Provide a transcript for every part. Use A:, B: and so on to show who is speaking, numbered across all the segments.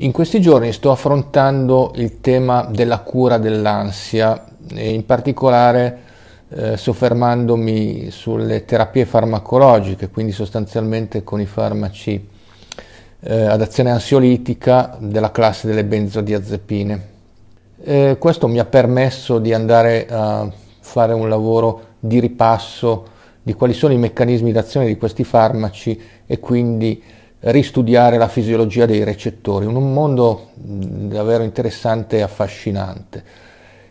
A: In questi giorni sto affrontando il tema della cura dell'ansia e in particolare eh, soffermandomi sulle terapie farmacologiche, quindi sostanzialmente con i farmaci eh, ad azione ansiolitica della classe delle benzodiazepine. Eh, questo mi ha permesso di andare a fare un lavoro di ripasso di quali sono i meccanismi d'azione di questi farmaci e quindi ristudiare la fisiologia dei recettori, un mondo mm, davvero interessante e affascinante.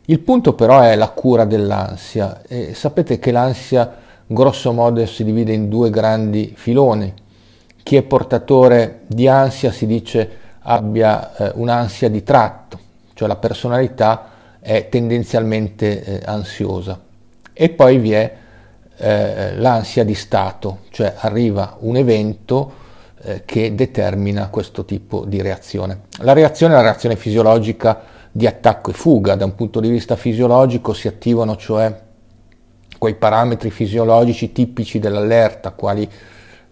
A: Il punto però è la cura dell'ansia e sapete che l'ansia grosso modo si divide in due grandi filoni. Chi è portatore di ansia si dice abbia eh, un'ansia di tratto, cioè la personalità è tendenzialmente eh, ansiosa. E poi vi è eh, l'ansia di stato, cioè arriva un evento eh, che determina questo tipo di reazione. La reazione è la reazione fisiologica di attacco e fuga, da un punto di vista fisiologico si attivano cioè quei parametri fisiologici tipici dell'allerta, quali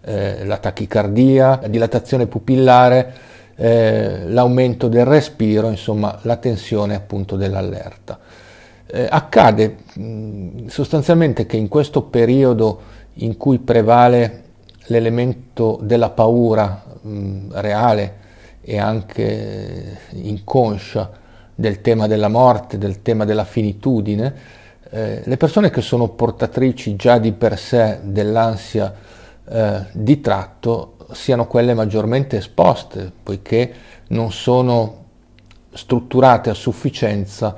A: eh, la tachicardia, la dilatazione pupillare, eh, l'aumento del respiro, insomma la tensione appunto dell'allerta. Eh, accade mh, sostanzialmente che in questo periodo in cui prevale l'elemento della paura mh, reale e anche inconscia del tema della morte, del tema della finitudine, eh, le persone che sono portatrici già di per sé dell'ansia eh, di tratto siano quelle maggiormente esposte, poiché non sono strutturate a sufficienza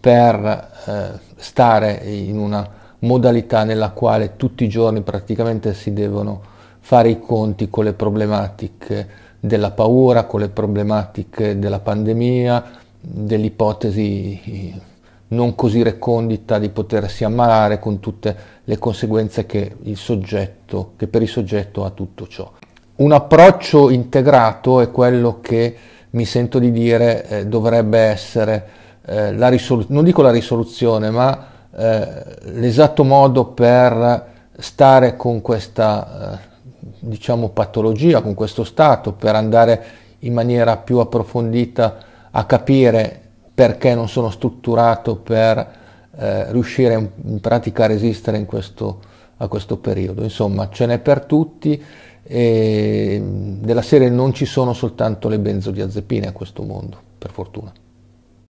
A: per eh, stare in una modalità nella quale tutti i giorni praticamente si devono fare i conti con le problematiche della paura, con le problematiche della pandemia, dell'ipotesi eh, non così recondita di potersi ammalare con tutte le conseguenze che, soggetto, che per il soggetto ha tutto ciò. Un approccio integrato è quello che mi sento di dire eh, dovrebbe essere eh, la risoluzione, non dico la risoluzione, ma eh, l'esatto modo per stare con questa eh, diciamo, patologia, con questo stato, per andare in maniera più approfondita a capire perché non sono strutturato per eh, riuscire in pratica a resistere in questo, a questo periodo. Insomma, ce n'è per tutti e della serie non ci sono soltanto le benzodiazepine a questo mondo, per fortuna.